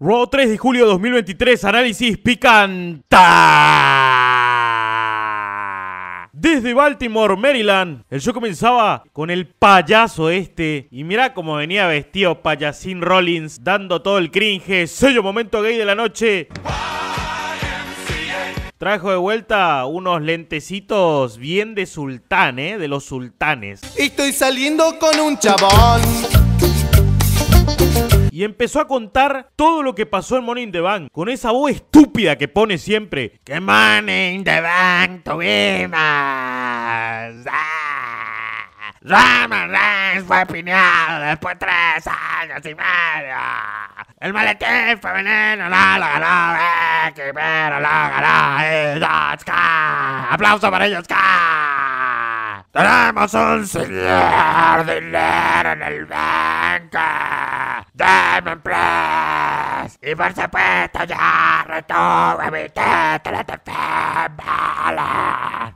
Road 3 de julio 2023, análisis picanta. Desde Baltimore, Maryland, el show comenzaba con el payaso este. Y mira cómo venía vestido payasín Rollins, dando todo el cringe. Sello momento gay de la noche. Trajo de vuelta unos lentecitos bien de sultán, ¿eh? De los sultanes. Estoy saliendo con un chabón y empezó a contar todo lo que pasó en Money in the Bank, con esa voz estúpida que pone siempre, que Money in the Bank tuvimos. ¡Ah! Roman Reigns fue pineado después de tres años y medio. El maletín femenino no lo ganó Becky, pero lo ganó Ida ¡Aplauso para ellos, Sky! ¡Tenemos un señor dinero en el banco! Demon Plus. Y por supuesto ya retuve mi título de female.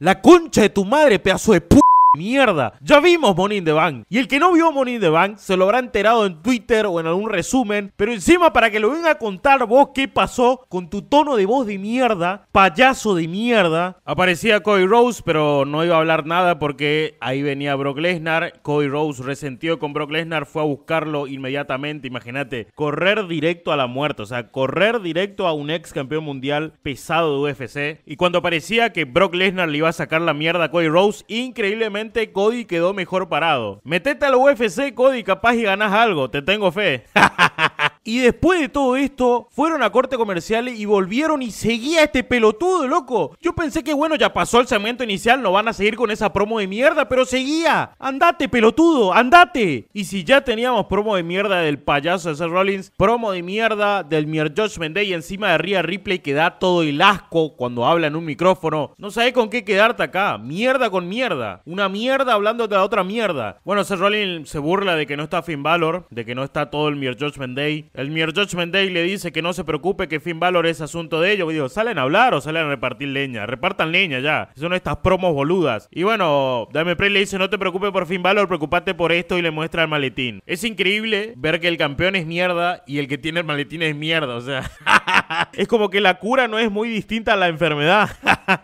La concha de tu madre, pedazo de p*** mierda. Ya vimos Money in the Bank. Y el que no vio Money in the Bank se lo habrá enterado en Twitter o en algún resumen. Pero encima, para que lo venga a contar vos qué pasó con tu tono de voz de mierda, payaso de mierda. Aparecía Cody Rose, pero no iba a hablar nada porque ahí venía Brock Lesnar. Cody Rose resentió con Brock Lesnar fue a buscarlo inmediatamente. Imagínate, correr directo a la muerte. O sea, correr directo a un ex campeón mundial pesado de UFC. Y cuando parecía que Brock Lesnar le iba a sacar la mierda a Cody Rose, increíblemente Cody quedó mejor parado. Metete al UFC, Cody, capaz y ganas algo. Te tengo fe. Y después de todo esto, fueron a corte comercial y volvieron y seguía este pelotudo, loco. Yo pensé que bueno, ya pasó el segmento inicial, no van a seguir con esa promo de mierda, pero seguía. Andate, pelotudo, andate. Y si ya teníamos promo de mierda del payaso de Seth Rollins, promo de mierda del Mier Judgment Day encima de Rhea Ripley que da todo el asco cuando habla en un micrófono. No sabés con qué quedarte acá. Mierda con mierda. Una mierda hablando de otra mierda. Bueno, Seth Rollins se burla de que no está Finn Balor, de que no está todo el Mier Judgment Day. El Mier Judgment Day le dice que no se preocupe que Finn Balor es asunto de ellos. digo, ¿salen a hablar o salen a repartir leña? Repartan leña ya. Son estas promos boludas. Y bueno, Dame Prey le dice, no te preocupes por Finn Balor, preocupate por esto y le muestra el maletín. Es increíble ver que el campeón es mierda y el que tiene el maletín es mierda. O sea, es como que la cura no es muy distinta a la enfermedad.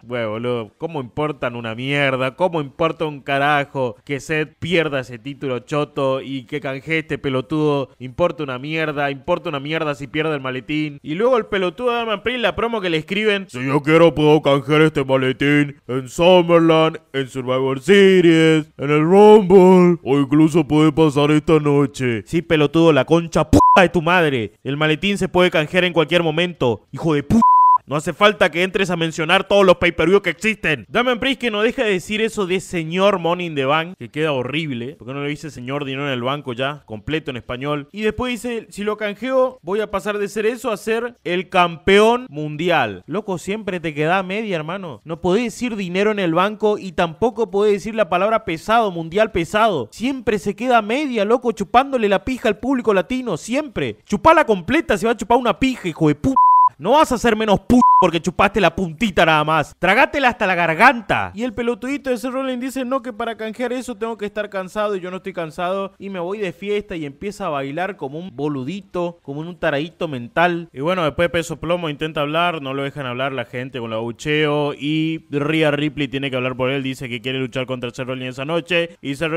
bueno, boludo, ¿cómo importan una mierda? ¿Cómo importa un carajo que Seth pierda ese título choto y que canje este pelotudo? Importa una mierda, importa una mierda si pierde el maletín. Y luego el pelotudo de Adam la promo que le escriben: Si yo quiero, puedo canjear este maletín en Summerland, en Survivor Series, en el Rumble, o incluso puede pasar esta noche. si pelotudo, la concha p*** de tu madre. El maletín se puede canjear en cualquier momento, hijo de p*** no hace falta que entres a mencionar todos los pay-per-view que existen. un Priest que no deja de decir eso de señor Money in the Bank, que queda horrible. porque no le dice señor dinero en el banco ya? Completo en español. Y después dice, si lo canjeo, voy a pasar de ser eso a ser el campeón mundial. Loco, siempre te queda media, hermano. No podés decir dinero en el banco y tampoco podés decir la palabra pesado, mundial pesado. Siempre se queda media, loco, chupándole la pija al público latino. Siempre. Chupala completa, se va a chupar una pija, hijo de puta. No vas a ser menos p porque chupaste la puntita nada más. Trágatela hasta la garganta. Y el pelotudito de ese dice, no, que para canjear eso tengo que estar cansado y yo no estoy cansado. Y me voy de fiesta y empieza a bailar como un boludito, como un taradito mental. Y bueno, después Peso Plomo intenta hablar, no lo dejan hablar la gente con la bucheo. Y Ria Ripley tiene que hablar por él, dice que quiere luchar contra ese esa noche. Y Seth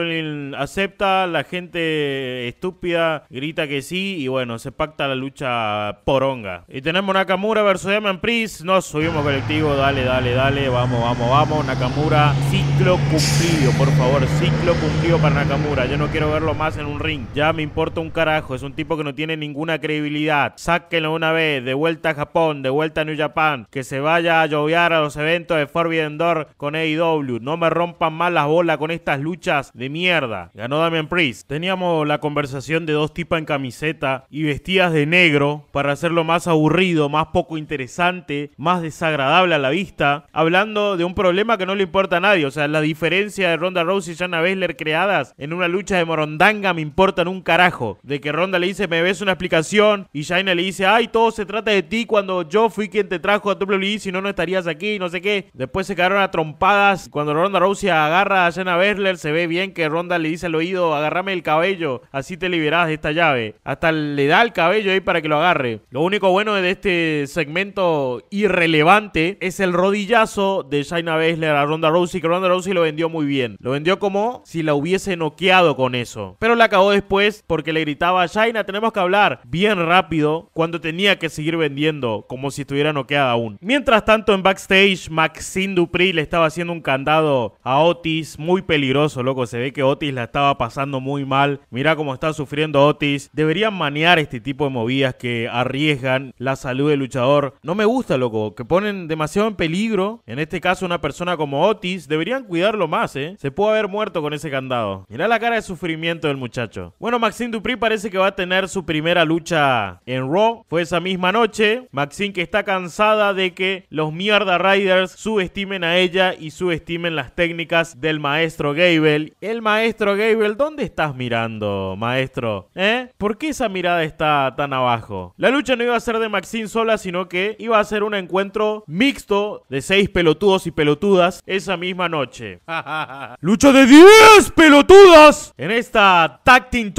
acepta, la gente estúpida grita que sí. Y bueno, se pacta la lucha poronga. Y tenemos Nakamura versus Damian Priest. Nos subimos colectivo, dale, dale, dale. Vamos, vamos, vamos. Nakamura, ciclo cumplido, por favor. Ciclo cumplido para Nakamura. Yo no quiero verlo más en un ring. Ya me importa un carajo. Es un tipo que no tiene ninguna credibilidad. Sáquenlo una vez. De vuelta a Japón, de vuelta a New Japan. Que se vaya a lloviar a los eventos de Forbidden Door con AEW. No me rompan más las bolas con estas luchas de mierda. Ganó Damian Priest. Teníamos la conversación de dos tipos en camiseta y vestidas de negro para hacerlo más aburrido más poco interesante, más desagradable a la vista, hablando de un problema que no le importa a nadie, o sea, la diferencia de Ronda Rousey y Jana Baszler creadas en una lucha de morondanga me importan un carajo, de que Ronda le dice, "Me ves una explicación" y Shayna le dice, "Ay, todo se trata de ti cuando yo fui quien te trajo a WWE, si no no estarías aquí", no sé qué. Después se quedaron a trompadas cuando Ronda Rousey agarra a Jana Baszler, se ve bien que Ronda le dice al oído, "Agárrame el cabello, así te liberarás de esta llave." Hasta le da el cabello ahí para que lo agarre. Lo único bueno de este segmento irrelevante es el rodillazo de Shaina Baszler a Ronda Rousey, que Ronda Rousey lo vendió muy bien. Lo vendió como si la hubiese noqueado con eso. Pero la acabó después porque le gritaba a Shaina, tenemos que hablar bien rápido cuando tenía que seguir vendiendo como si estuviera noqueada aún. Mientras tanto en backstage, Maxine Dupri le estaba haciendo un candado a Otis, muy peligroso, loco. Se ve que Otis la estaba pasando muy mal. Mira cómo está sufriendo Otis. Deberían manear este tipo de movidas que arriesgan la salud de luchador. No me gusta, loco, que ponen demasiado en peligro. En este caso, una persona como Otis. Deberían cuidarlo más, ¿eh? Se pudo haber muerto con ese candado. Mirá la cara de sufrimiento del muchacho. Bueno, Maxine Dupri parece que va a tener su primera lucha en Raw. Fue esa misma noche. Maxine que está cansada de que los mierda Riders subestimen a ella y subestimen las técnicas del maestro Gable. El maestro Gable, ¿dónde estás mirando, maestro? ¿Eh? ¿Por qué esa mirada está tan abajo? La lucha no iba a ser de Maxine sino que iba a ser un encuentro mixto de seis pelotudos y pelotudas esa misma noche. Lucha de 10 pelotudas en esta Tag Team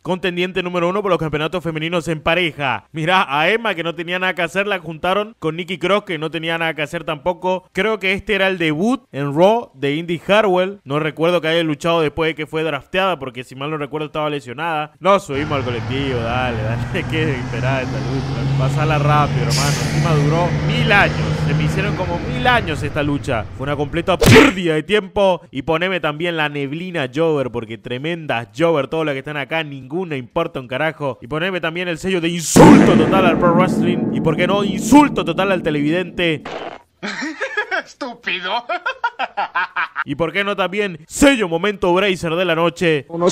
contendiente número uno por los campeonatos femeninos en pareja. Mirá, a Emma que no tenía nada que hacer, la juntaron con Nikki Cross que no tenía nada que hacer tampoco. Creo que este era el debut en Raw de Indy Harwell. No recuerdo que haya luchado después de que fue drafteada, porque si mal no recuerdo estaba lesionada. No subimos al colectivo, dale, dale, que esperada esta lucha. Pasar la rápido, hermano. Encima duró mil años. Se me hicieron como mil años esta lucha. Fue una completa pérdida de tiempo. Y poneme también la neblina Jover, porque tremendas Jover, todos los que están acá, ninguna importa un carajo. Y poneme también el sello de insulto total al Pro Wrestling. Y por qué no, insulto total al televidente. Estúpido. y por qué no también sello momento bracer de la noche. ¡Sexual,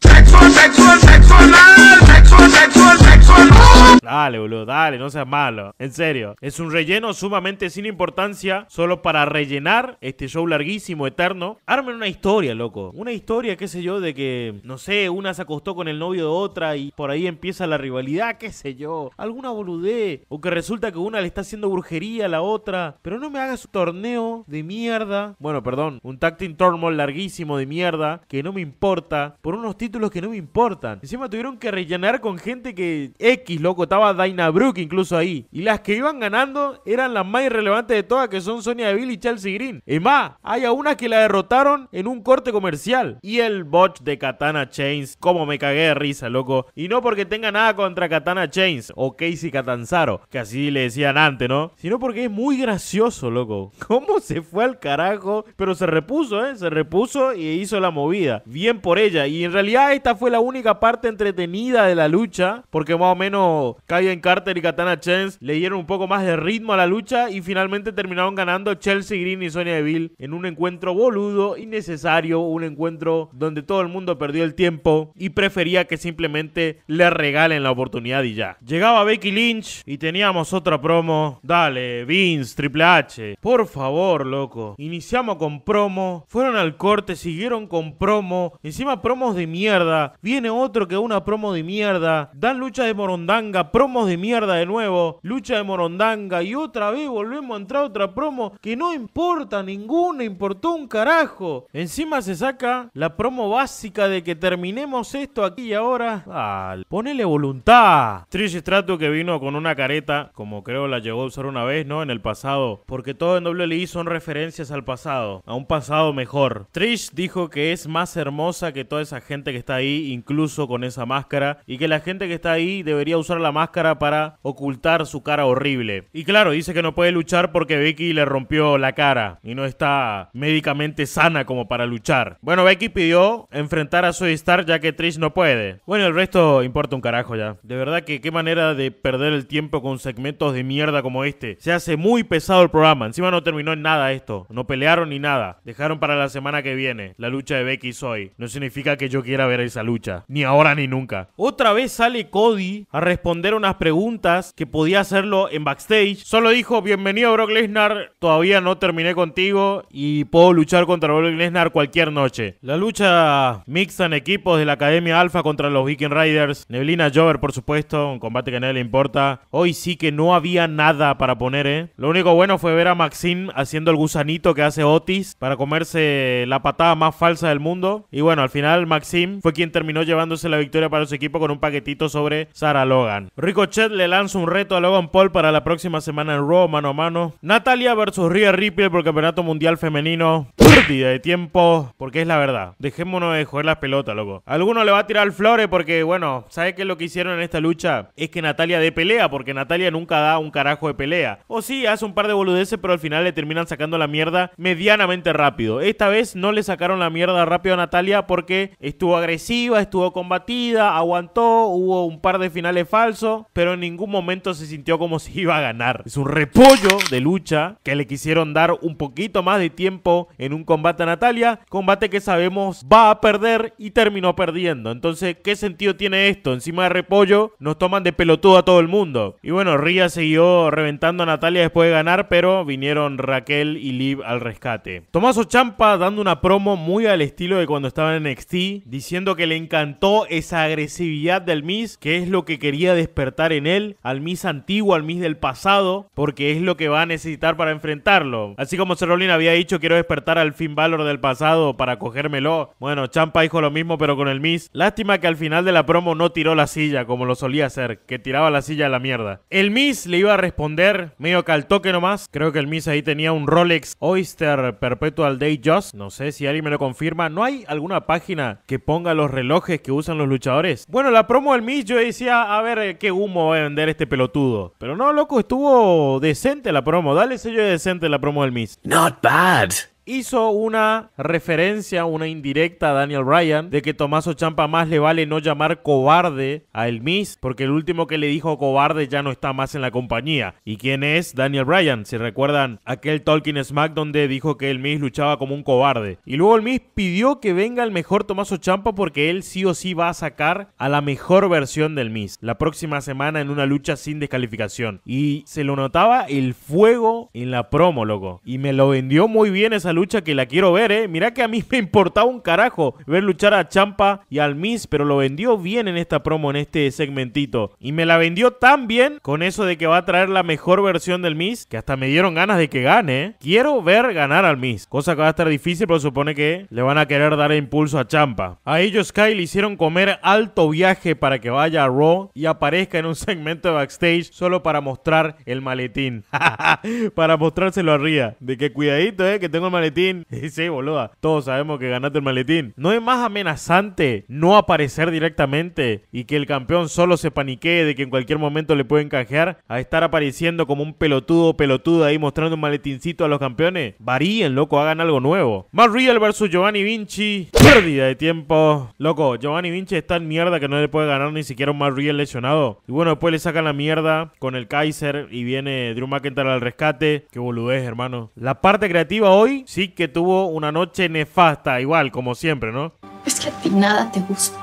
sexual, sexual, sexual, sexual, sexual, sexual! Dale, boludo, dale, no seas malo. En serio. Es un relleno sumamente sin importancia, solo para rellenar este show larguísimo, eterno. Armen una historia, loco. Una historia, qué sé yo, de que, no sé, una se acostó con el novio de otra y por ahí empieza la rivalidad, qué sé yo. Alguna boludez. O que resulta que una le está haciendo brujería a la otra. Pero no me hagas un torneo de mierda. Bueno, perdón. Un tag team larguísimo de mierda que no me importa. Por unos títulos que no me importan. Encima tuvieron que rellenar con gente que X, loco, estaba Daina Brooke incluso ahí. Y las que iban ganando eran las más irrelevantes de todas, que son Sonia Deville y Chelsea Green. y más, hay a una que la derrotaron en un corte comercial. Y el botch de Katana Chains, como me cagué de risa, loco. Y no porque tenga nada contra Katana Chains o Casey Catanzaro, que así le decían antes, ¿no? Sino porque es muy gracioso, loco. ¿Cómo se fue al carajo? Pero se repuso, ¿eh? Se repuso y hizo la movida. Bien por ella. Y en realidad esta fue la única parte entretenida de la lucha, porque más o menos en Carter y Katana Chance le dieron un poco más de ritmo a la lucha y finalmente terminaron ganando Chelsea Green y Sonia Deville en un encuentro boludo, innecesario, un encuentro donde todo el mundo perdió el tiempo y prefería que simplemente le regalen la oportunidad y ya. Llegaba Becky Lynch y teníamos otra promo. Dale, Vince, Triple H. Por favor, loco. Iniciamos con promo, fueron al corte, siguieron con promo, encima promos de mierda. Viene otro que una promo de mierda. Dan lucha de morondanga, promo de mierda de nuevo. Lucha de Morondanga. Y otra vez volvemos a entrar otra promo que no importa ninguna. Importó un carajo. Encima se saca la promo básica de que terminemos esto aquí y ahora. ponele voluntad. Trish Strato que vino con una careta, como creo la llegó a usar una vez, ¿no? En el pasado. Porque todo en WLI son referencias al pasado. A un pasado mejor. Trish dijo que es más hermosa que toda esa gente que está ahí, incluso con esa máscara. Y que la gente que está ahí debería usar la máscara para ocultar su cara horrible. Y claro, dice que no puede luchar porque Becky le rompió la cara y no está médicamente sana como para luchar. Bueno, Becky pidió enfrentar a Soy Star ya que Trish no puede. Bueno, el resto importa un carajo ya. De verdad que qué manera de perder el tiempo con segmentos de mierda como este. Se hace muy pesado el programa. Encima no terminó en nada esto. No pelearon ni nada. Dejaron para la semana que viene la lucha de Becky Soy. No significa que yo quiera ver esa lucha. Ni ahora ni nunca. Otra vez sale Cody a responder una preguntas que podía hacerlo en backstage. Solo dijo, bienvenido Brock Lesnar, todavía no terminé contigo y puedo luchar contra Brock Lesnar cualquier noche. La lucha mixta en equipos de la Academia Alpha contra los Viking Riders. Neblina Jover, por supuesto, un combate que a nadie le importa. Hoy sí que no había nada para poner, ¿eh? Lo único bueno fue ver a Maxim haciendo el gusanito que hace Otis para comerse la patada más falsa del mundo. Y bueno, al final Maxim fue quien terminó llevándose la victoria para su equipo con un paquetito sobre Sarah Logan. Ricochet le lanza un reto a Logan Paul para la próxima semana en Raw, mano a mano. Natalia versus Rhea Ripley por el Campeonato Mundial Femenino. Pérdida de tiempo, porque es la verdad. Dejémonos de joder las pelotas, loco. Alguno le va a tirar flores porque, bueno, ¿sabe qué es lo que hicieron en esta lucha? Es que Natalia de pelea, porque Natalia nunca da un carajo de pelea. O sí, hace un par de boludeces, pero al final le terminan sacando la mierda medianamente rápido. Esta vez no le sacaron la mierda rápido a Natalia porque estuvo agresiva, estuvo combatida, aguantó, hubo un par de finales falsos pero en ningún momento se sintió como si iba a ganar. Es un repollo de lucha que le quisieron dar un poquito más de tiempo en un combate a Natalia, combate que sabemos va a perder y terminó perdiendo. Entonces, ¿qué sentido tiene esto? Encima de repollo nos toman de pelotudo a todo el mundo. Y bueno, Ria siguió reventando a Natalia después de ganar, pero vinieron Raquel y Liv al rescate. Tomás Champa dando una promo muy al estilo de cuando estaban en NXT, diciendo que le encantó esa agresividad del Miss, que es lo que quería despertar en él, al Miss antiguo, al Miss del pasado, porque es lo que va a necesitar para enfrentarlo. Así como Cerrolin había dicho, quiero despertar al Finn Balor del pasado para cogérmelo. Bueno, Champa dijo lo mismo, pero con el Miss. Lástima que al final de la promo no tiró la silla, como lo solía hacer, que tiraba la silla a la mierda. El Miss le iba a responder, medio que nomás. Creo que el Miss ahí tenía un Rolex Oyster Perpetual Day Just. No sé si alguien me lo confirma. ¿No hay alguna página que ponga los relojes que usan los luchadores? Bueno, la promo del Miss yo decía, a ver eh, qué humo voy a vender este pelotudo. Pero no, loco, estuvo decente la promo. Dale sello de decente la promo del Miss. Not bad hizo una referencia, una indirecta a Daniel Bryan de que Tomás Champa más le vale no llamar cobarde a El Miss, porque el último que le dijo cobarde ya no está más en la compañía. ¿Y quién es Daniel Bryan? Si recuerdan aquel Talking Smack donde dijo que El Miss luchaba como un cobarde. Y luego El Miss pidió que venga el mejor Tomaso Champa porque él sí o sí va a sacar a la mejor versión del Miss la próxima semana en una lucha sin descalificación. Y se lo notaba el fuego en la promo, loco. Y me lo vendió muy bien esa lucha que la quiero ver, ¿eh? Mirá que a mí me importaba un carajo ver luchar a Champa y al Miss, pero lo vendió bien en esta promo, en este segmentito. Y me la vendió tan bien con eso de que va a traer la mejor versión del Miss, que hasta me dieron ganas de que gane. Eh. Quiero ver ganar al Miss, cosa que va a estar difícil, pero supone que le van a querer dar impulso a Champa. A ellos Sky le hicieron comer alto viaje para que vaya a Raw y aparezca en un segmento de backstage solo para mostrar el maletín. para mostrárselo a Ría. De que cuidadito, eh, que tengo el maletín maletín. sí, boluda. Todos sabemos que ganaste el maletín. ¿No es más amenazante no aparecer directamente y que el campeón solo se paniquee de que en cualquier momento le pueden canjear a estar apareciendo como un pelotudo o pelotuda ahí mostrando un maletincito a los campeones? Varíen, loco, hagan algo nuevo. Matt Real versus Giovanni Vinci. Pérdida de tiempo. Loco, Giovanni Vinci está en mierda que no le puede ganar ni siquiera un Matt Real lesionado. Y bueno, después le sacan la mierda con el Kaiser y viene Drew McIntyre al rescate. Qué boludez, hermano. La parte creativa hoy sí que tuvo una noche nefasta, igual, como siempre, ¿no? Es que a nada te gusta.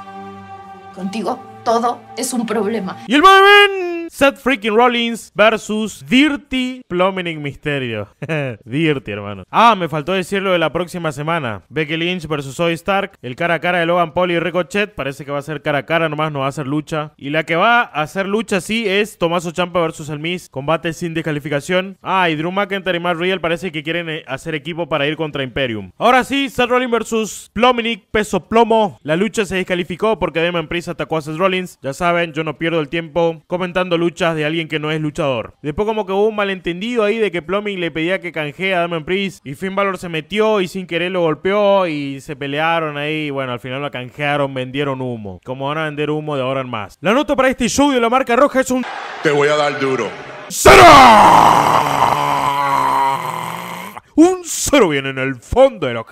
Contigo todo es un problema. Y el Seth freaking Rollins versus Dirty Plominic Misterio. Dirty, hermano. Ah, me faltó decir lo de la próxima semana. Becky Lynch versus Zoe Stark. El cara a cara de Logan Paul y Ricochet. Parece que va a ser cara a cara, nomás no va a ser lucha. Y la que va a hacer lucha, sí, es Tomaso Champa versus El Miz. Combate sin descalificación. Ah, y Drew McIntyre y Matt Riddle parece que quieren eh, hacer equipo para ir contra Imperium. Ahora sí, Seth Rollins versus Plominic, peso plomo. La lucha se descalificó porque Demon Priest atacó a Seth Rollins. Ya saben, yo no pierdo el tiempo comentando luchas de alguien que no es luchador. Después como que hubo un malentendido ahí de que Plumbing le pedía que canjee a Damon Priest y Finn Balor se metió y sin querer lo golpeó y se pelearon ahí. bueno, al final lo canjearon, vendieron humo. Como van a vender humo de ahora en más. La nota para este show de la marca roja es un... Te voy a dar duro. ¡Cero! Un cero viene en el fondo del los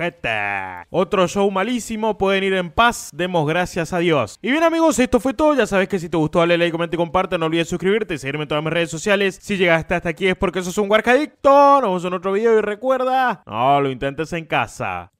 Otro show malísimo, pueden ir en paz, demos gracias a Dios. Y bien amigos, esto fue todo. Ya sabes que si te gustó, dale like, comenta y comparte. No olvides suscribirte y seguirme en todas mis redes sociales. Si llegaste hasta aquí es porque sos un guarcadicto. Nos vemos en otro video y recuerda, no lo intentes en casa.